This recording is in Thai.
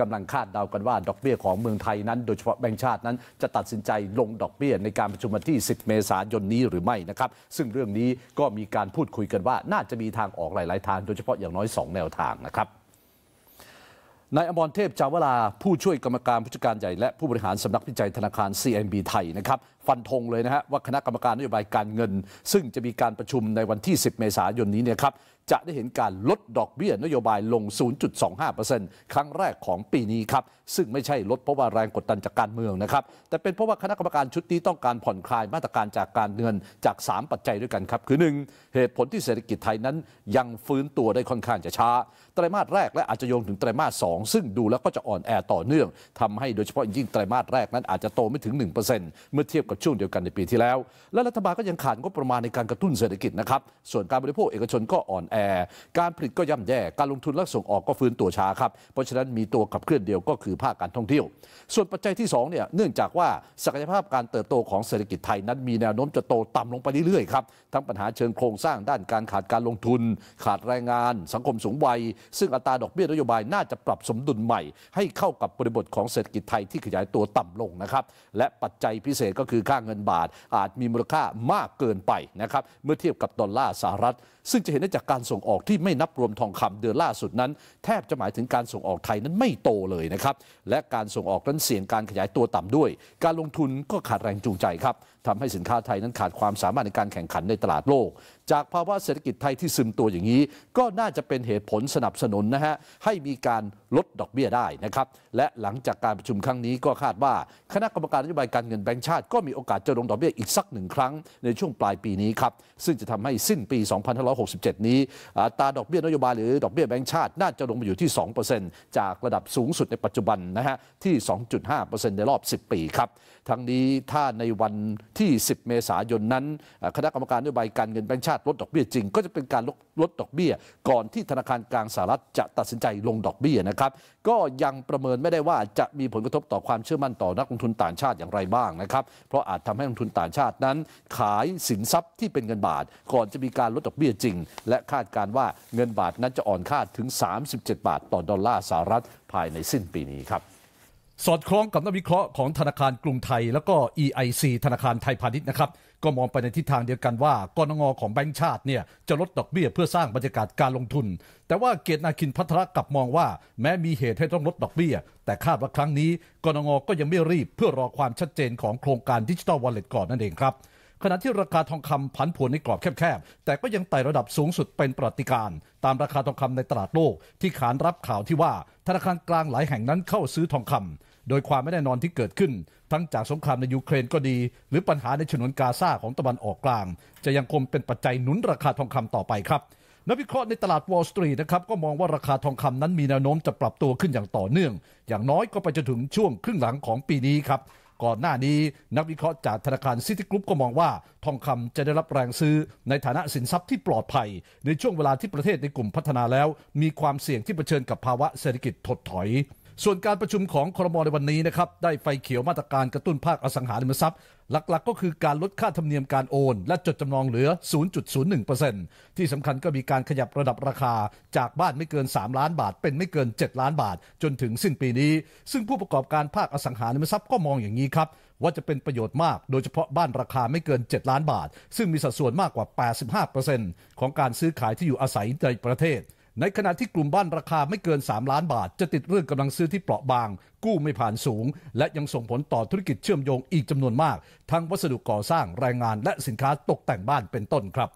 กำลังคาดเดากันว่าดอกเบี้ยของเมืองไทยนั้น โดยเฉพาะแบงค์ชาตินั้น จะตัดสินใจลงดอกเบี้ยในการประชุมวันที่ 10 เมษายนนี้หรือไม่นะครับ ซึ่งเรื่องนี้ก็มีการพูดคุยกันว่าน่าจะมีทางออกหลาย ๆ ทางโดยเฉพาะอย่างน้อย 2 แนวทางนะครับนายอมรเทพจาวลาผู้ช่วยกรรมการผู้จัดการใหญ่ และผู้บริหารสำนักวิจัยธนาคาร CMB ไทยนะครับฟันธงเลยนะฮะว่าคณะกรรมการนโยบายการเงิน ซึ่งจะมีการประชุมในวันที่ 10 เมษายนนี้เนี่ยครับจะได้เห็นการลดดอกเบี้ยนโยบายลง 0.25%ครั้งแรกของปีนี้ครับซึ่งไม่ใช่ลดเพราะว่าแรงกดดันจากการเมืองนะครับแต่เป็นเพราะว่าคณะกรรมการชุดนี้ต้องการผ่อนคลายมาตรการจากการเงินจาก 3 ปัจจัยด้วยกัน ครับคือ 1. เหตุผลที่เศรษฐกิจไทยนั้น ยังฟื้นตัวได้ค่อนข้างจะช้าไตรมาสแรกและอาจจะโยงถึงไตรมาส2ซึ่งดูแล้วก็จะอ่อนแอต่อเนื่อง ทำให้โดยเฉพาะยิ่งไตรมาสแรกนั้นอาจจะโตไม่ถึง 1%เมื่อเทียบกับับช่วงเดียวกันในปีที่แล้ว และรัฐบาลก็ยังขาดงบประมาณในการกระตุ้นเศรษฐกิจนะครับ ส่วนการบริโภคเอกชนก็อ่อนแอ การผลิตก็ย่ำแย่ การลงทุนและส่งออกก็ฟื้นตัวช้าครับ เพราะฉะนั้นมีตัวขับเคลื่อนเดียวก็คือภาคการท่องเที่ยว ส่วนปัจจัยที่ 2เนี่ย เนื่องจากว่าศักยภาพการเติบโตของเศรษฐกิจไทย นั้นมีแนวโน้มจะโตต่ำลงไปเรื่อยๆครับ ทั้งปัญหาเชิงโครงสร้างด้านการขาดการลงทุน ขาดแรงงาน สังคมสูงวัย ซึ่งอัตราดอกเบี้ยนโยบายน่าจะปรับสมดุลใหม่ ให้เข้ากับบริบทของเศรษฐกิจไทยที่ขยายตัวต่ำลงนะครับและปัจจัยพิเศษก็คืค่าเงินบาทอาจมีมูลค่ามากเกินไปนะครับเมื่อเทียบกับดอลลาร์สหรัฐ ซึ่งจะเห็นได้จากการส่งออกที่ไม่นับรวมทองคำเดือนล่าสุดนั้น แทบจะหมายถึงการส่งออกไทยนั้นไม่โตเลยนะครับและการส่งออกนั้นเสี่ยงการขยายตัวต่ำด้วย การลงทุนก็ขาดแรงจูงใจครับทำให้สินค้าไทยนั้นขาดความสามารถในการแข่งขันในตลาดโลกจากภาวะเศรษฐกิจไทยที่ซึมตัวอย่างนี้ ก็น่าจะเป็นเหตุผลสนับสนุนนะฮะ ให้มีการลดดอกเบี้ยได้นะครับ และหลังจากการประชุมครั้งนี้ก็คาดว่า คณะกรรมการนโยบายการเงินแบงก์ชาติ ก็มีโอกาสจะลงดอกเบี้ยอีกสักหนึ่งครั้งในช่วงปลายปีนี้ครับ ซึ่งจะทำให้สิ้นปี 2567 นี้อัตราดอกเบี้ยนโยบายหรือดอกเบี้ยแบงก์ชาติน่าจะลงมาอยู่ที่ 2%จากระดับสูงสุดในปัจจุบันนะฮะที่ 2.5%ในรอบ 10 ปีครับทั้งนี้ถ้าในวันที่ 10 เมษายนนั้น คณะกรรมการนโยบายการเงินแบงก์ชาติาติลดดอกเบี้ยจริง ก็จะเป็นการลดลดดอกเบี้ย ก่อนที่ธนาคารกลางสหรัฐจะตัดสินใจลงดอกเบี้ยนะครับก็ยังประเมินไม่ได้ว่าจะมีผลกระทบต่อความเชื่อมั่นต่อนักลงทุนต่างชาติอย่างไรบ้างนะครับเพราะอาจทำให้นักลงทุนต่างชาตินั้น ขายสินทรัพย์ที่เป็นเงินบาท ก่อนจะมีการลดดอกเบี้ยจริงและคาดการว่าเงินบาทนั้นจะอ่อนค่าถึง 37 บาทต่อดอลลาร์สหรัฐภายในสิ้นปีนี้ครับสอดคล้องกับนักวิเคราะห์ของธนาคารกรุงไทย แล้วก็ EIC ธนาคารไทยพาณิชย์นะครับ ก็มองไปในทิศทางเดียวกันว่ากนงของแบงค์ชาติเนี่ย จะลดดอกเบี้ยเพื่อสร้างบรรยากาศการลงทุน แต่ว่าเกียรตินาคินพัทรกลับมองว่า แม้มีเหตุให้ต้องลดดอกเบี้ยแต่คาดว่าครั้งนี้กนงก็ยังไม่รีบเพื่อรอความชัดเจน ของโครงการดิจิทัลวอลเล็ตก่อนนั่นเองครับขณะที่ราคาทองคำผันผวนในกรอบแคบๆ แต่ก็ยังไต่ระดับสูงสุดเป็นปรติการ ตามราคาทองคำในตลาดโลกที่ขานรับข่าวที่ว่าธนาคารกลางหลายแห่งนั้นเข้าซื้อทองคำโดยความไม่แน่นอนที่เกิดขึ้นทั้งจากสงครามในยูเครนก็ดี หรือปัญหาในฉนวนกาซาของตะวันออกกลาง จะยังคงเป็นปัจจัยหนุนราคาทองคำต่อไปครับนักวิเคราะห์ในตลาดวอลล์สตรีทนะครับก็มองว่าราคาทองคำนั้นมีแนวโน้มจะปรับตัวขึ้นอย่างต่อเนื่อง อย่างน้อยก็ไปจนถึงช่วงครึ่งหลังของปีนี้ครับก่อนหน้านี้ นักวิเคราะห์จากธนาคารซิตี้กรุ๊ปก็มองว่า ทองคำจะได้รับแรงซื้อในฐานะสินทรัพย์ที่ปลอดภัย ในช่วงเวลาที่ประเทศในกลุ่มพัฒนาแล้ว มีความเสี่ยงที่เผชิญกับภาวะเศรษฐกิจถดถอยส่วนการประชุมของครมในวันนี้นะครับ ได้ไฟเขียวมาตรการกระตุ้นภาคอสังหาริมทรัพย์ หลักๆ ก็คือการลดค่าธรรมเนียมการโอน และจดจำนองเหลือ 0.01%ที่สำคัญก็มีการขยับระดับราคาจากบ้านไม่เกิน 3 ล้านบาท เป็นไม่เกิน 7 ล้านบาท จนถึงสิ้นปีนี้ ซึ่งผู้ประกอบการภาคอสังหาริมทรัพย์ก็มองอย่างนี้ครับว่าจะเป็นประโยชน์มาก โดยเฉพาะบ้านราคาไม่เกิน 7 ล้านบาท ซึ่งมีสัดส่วนมากกว่า 85%ของการซื้อขายที่อยู่อาศัยในประเทศในขณะที่กลุ่มบ้านราคาไม่เกิน 3 ล้านบาทจะติดเรื่องกำลังซื้อที่เปราะบาง กู้ไม่ผ่านสูง และยังส่งผลต่อธุรกิจเชื่อมโยงอีกจำนวนมาก ทั้งวัสดุก่อสร้างแรงงานและสินค้าตกแต่งบ้านเป็นต้นครับ